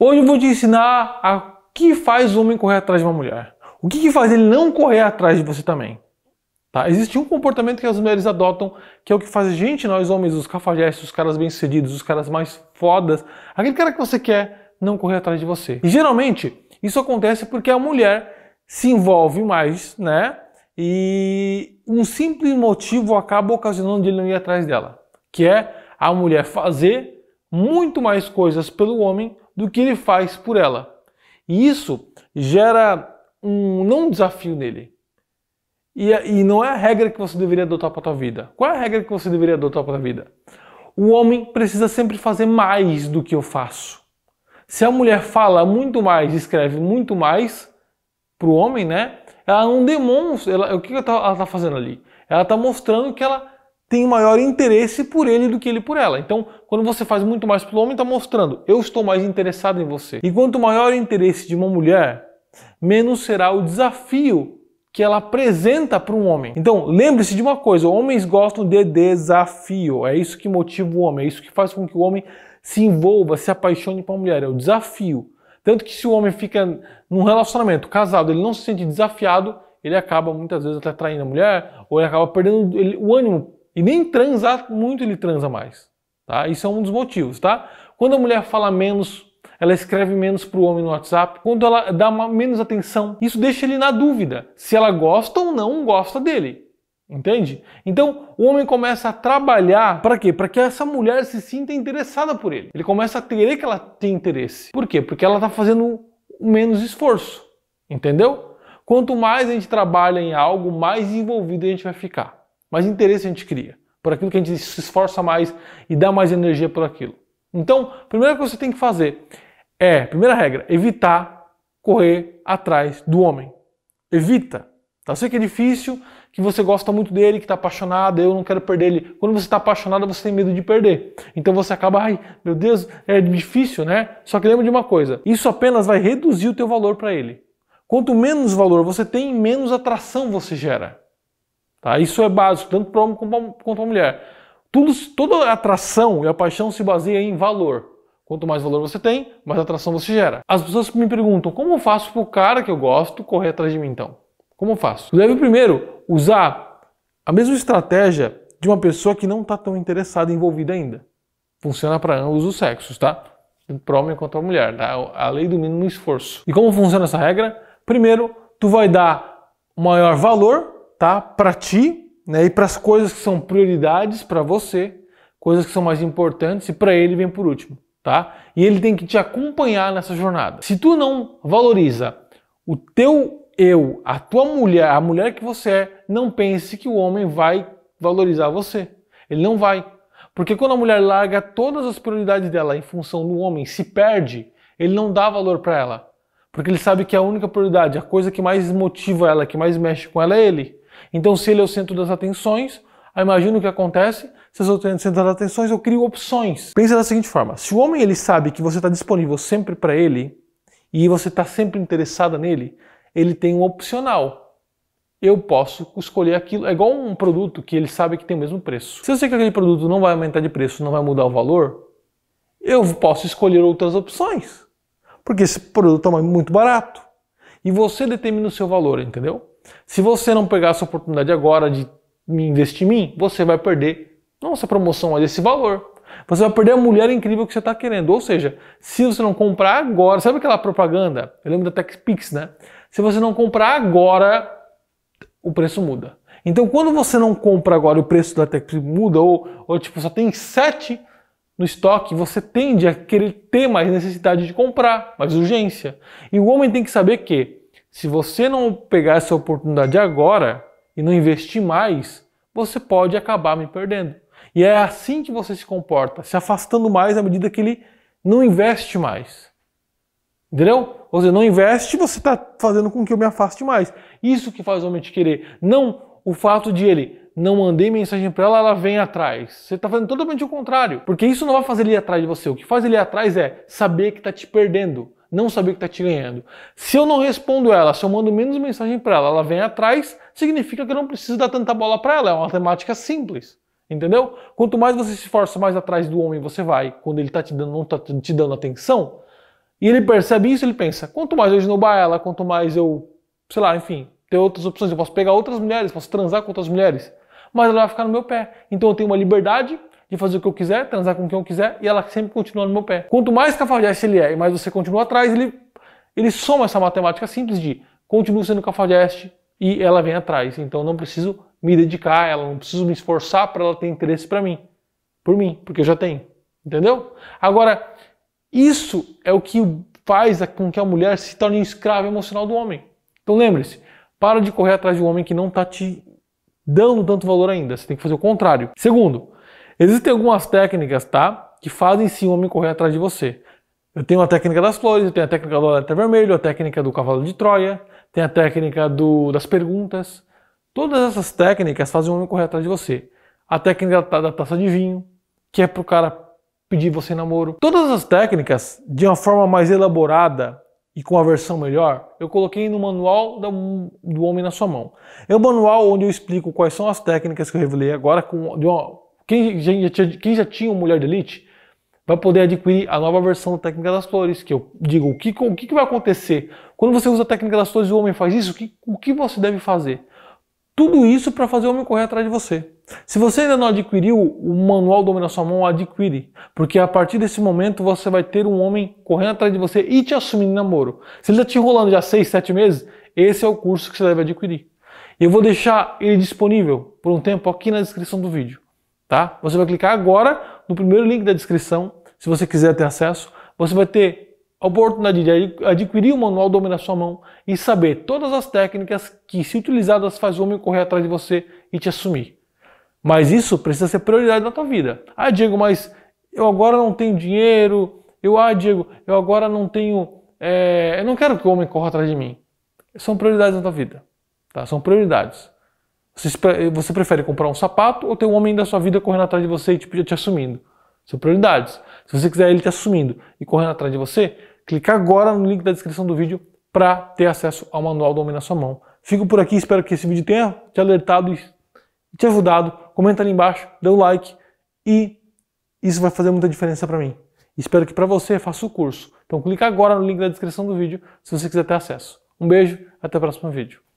Hoje eu vou te ensinar o que faz o homem correr atrás de uma mulher. O que, que faz ele não correr atrás de você também. Tá? Existe um comportamento que as mulheres adotam, que é o que faz a gente, nós homens, os cafajestes, os caras bem-sucedidos, os caras mais fodas, aquele cara que você quer não correr atrás de você. E geralmente, isso acontece porque a mulher se envolve mais, né? E um simples motivo acaba ocasionando ele não ir atrás dela, que é a mulher fazer muito mais coisas pelo homem do que ele faz por ela. E isso gera um não um desafio nele. E, e não é a regra que você deveria adotar para a tua vida. Qual é a regra que você deveria adotar para a vida? O homem precisa sempre fazer mais do que eu faço. Se a mulher fala muito mais, escreve muito mais para o homem, né? Ela não demonstra. Ela, o que ela está tá fazendo ali? Ela está mostrando que ela tem maior interesse por ele do que ele por ela. Então, quando você faz muito mais pelo homem, está mostrando eu estou mais interessado em você. E quanto maior o interesse de uma mulher, menos será o desafio que ela apresenta para um homem. Então, lembre-se de uma coisa: homens gostam de desafio. É isso que motiva o homem, é isso que faz com que o homem se envolva, se apaixone por uma mulher. É o desafio. Tanto que se o homem fica num relacionamento casado, ele não se sente desafiado, ele acaba muitas vezes até traindo a mulher, ou ele acaba perdendo o ânimo e nem transar muito ele transa mais. Tá? Isso é um dos motivos, tá? Quando a mulher fala menos, ela escreve menos para o homem no WhatsApp, quando ela dá uma, menos atenção, isso deixa ele na dúvida se ela gosta ou não gosta dele. Entende? Então o homem começa a trabalhar para quê? Para que essa mulher se sinta interessada por ele. Ele começa a querer que ela tenha interesse. Por quê? Porque ela está fazendo menos esforço. Entendeu? Quanto mais a gente trabalha em algo, mais envolvido a gente vai ficar mais interesse a gente cria por aquilo que a gente se esforça mais e dá mais energia por aquilo. Então, a primeira coisa que você tem que fazer é, primeira regra, evitar correr atrás do homem. Evita. Tá? Eu sei que é difícil, que você gosta muito dele, que está apaixonado, eu não quero perder ele. Quando você está apaixonado, você tem medo de perder. Então você acaba, ai, meu Deus, é difícil, né? Só que lembra de uma coisa, isso apenas vai reduzir o teu valor para ele. Quanto menos valor você tem, menos atração você gera. Tá? Isso é básico, tanto para o homem quanto para a mulher. Tudo, toda atração e a paixão se baseia em valor. Quanto mais valor você tem, mais atração você gera. As pessoas me perguntam, como eu faço para o cara que eu gosto correr atrás de mim então? Como eu faço? Tu deve primeiro usar a mesma estratégia de uma pessoa que não está tão interessada e envolvida ainda. Funciona para ambos os sexos, tá? Tanto para o homem quanto para a mulher, tá? A lei do mínimo esforço. E como funciona essa regra? Primeiro, tu vai dar maior valor tá para ti, né? E para as coisas que são prioridades para você, coisas que são mais importantes e para ele vem por último, tá? E ele tem que te acompanhar nessa jornada. Se tu não valoriza o teu eu, a tua mulher, a mulher que você é, não pense que o homem vai valorizar você. Ele não vai. Porque quando a mulher larga todas as prioridades dela em função do homem, se perde, ele não dá valor para ela. Porque ele sabe que a única prioridade, a coisa que mais motiva ela, que mais mexe com ela é ele. Então, se ele é o centro das atenções, imagina o que acontece. Se eu sou o centro das atenções, eu crio opções. Pensa da seguinte forma: se o homem ele sabe que você está disponível sempre para ele e você está sempre interessada nele, ele tem um opcional. Eu posso escolher aquilo. É igual um produto que ele sabe que tem o mesmo preço. Se eu sei que aquele produto não vai aumentar de preço, não vai mudar o valor, eu posso escolher outras opções. Porque esse produto é muito barato. E você determina o seu valor, entendeu? Se você não pegar essa oportunidade agora de investir em mim, você vai perder nossa promoção é desse valor. Você vai perder a mulher incrível que você está querendo. Ou seja, se você não comprar agora, sabe aquela propaganda? Eu lembro da TechPix, né? Se você não comprar agora, o preço muda. Então, quando você não compra agora, o preço da TechPix muda, ou, ou tipo, só tem 7 no estoque, você tende a querer ter mais necessidade de comprar, mais urgência. E o homem tem que saber que se você não pegar essa oportunidade agora e não investir mais, você pode acabar me perdendo. E é assim que você se comporta, se afastando mais à medida que ele não investe mais. Entendeu? Ou seja, não investe, você está fazendo com que eu me afaste mais. Isso que faz o homem te querer. Não o fato de ele não mandei mensagem para ela, ela vem atrás. Você está fazendo totalmente o contrário. Porque isso não vai fazer ele ir atrás de você. O que faz ele ir atrás é saber que está te perdendo não saber o que está te ganhando. Se eu não respondo ela, se eu mando menos mensagem para ela, ela vem atrás, significa que eu não preciso dar tanta bola para ela. É uma matemática simples. Entendeu? Quanto mais você se força, mais atrás do homem você vai, quando ele tá te dando, não está te dando atenção. E ele percebe isso, ele pensa: quanto mais eu esnobar ela, quanto mais eu, sei lá, enfim, ter outras opções, eu posso pegar outras mulheres, posso transar com outras mulheres, mas ela vai ficar no meu pé. Então eu tenho uma liberdade de fazer o que eu quiser, transar com quem eu quiser, e ela sempre continua no meu pé. Quanto mais cafajeste ele é e mais você continua atrás, ele, ele soma essa matemática simples de continuo sendo cafajeste e ela vem atrás. Então não preciso me dedicar a ela, não preciso me esforçar para ela ter interesse para mim, por mim, porque eu já tenho. Entendeu? Agora, isso é o que faz com que a mulher se torne escrava emocional do homem. Então lembre-se, para de correr atrás de um homem que não está te dando tanto valor ainda. Você tem que fazer o contrário. Segundo, Existem algumas técnicas, tá? Que fazem sim o homem correr atrás de você. Eu tenho a técnica das flores, eu tenho a técnica do alerta vermelho, a técnica do cavalo de Troia, tem a técnica do, das perguntas. Todas essas técnicas fazem o homem correr atrás de você. A técnica da, da taça de vinho, que é pro cara pedir você namoro. Todas as técnicas, de uma forma mais elaborada e com a versão melhor, eu coloquei no manual do Homem na Sua Mão. É um manual onde eu explico quais são as técnicas que eu revelei agora com, de uma quem já, tinha, quem já tinha uma Mulher de Elite vai poder adquirir a nova versão da técnica das flores, que eu digo, o que, o que vai acontecer? Quando você usa a técnica das flores e o homem faz isso, o que, o que você deve fazer? Tudo isso para fazer o homem correr atrás de você. Se você ainda não adquiriu o manual do homem na sua mão, adquire. Porque a partir desse momento você vai ter um homem correndo atrás de você e te assumindo namoro. Se ele está te enrolando já 6, 7 meses, esse é o curso que você deve adquirir. Eu vou deixar ele disponível por um tempo aqui na descrição do vídeo tá? Você vai clicar agora no primeiro link da descrição, se você quiser ter acesso. Você vai ter a oportunidade de adquirir o manual na Sua Mão e saber todas as técnicas que, se utilizadas, faz o homem correr atrás de você e te assumir. Mas isso precisa ser prioridade na tua vida. Ah, Diego, mas eu agora não tenho dinheiro. Eu, ah, Diego, eu agora não tenho. É, eu não quero que o homem corra atrás de mim. São prioridades na tua vida. Tá? São prioridades. Você prefere comprar um sapato ou ter um homem da sua vida correndo atrás de você e tipo, te assumindo? São prioridades. Se você quiser ele te assumindo e correndo atrás de você, clica agora no link da descrição do vídeo para ter acesso ao manual do homem na sua mão. Fico por aqui, espero que esse vídeo tenha te alertado e te ajudado. Comenta ali embaixo, dê o um like e isso vai fazer muita diferença para mim. Espero que para você faça o curso. Então clica agora no link da descrição do vídeo se você quiser ter acesso. Um beijo, até o próximo vídeo.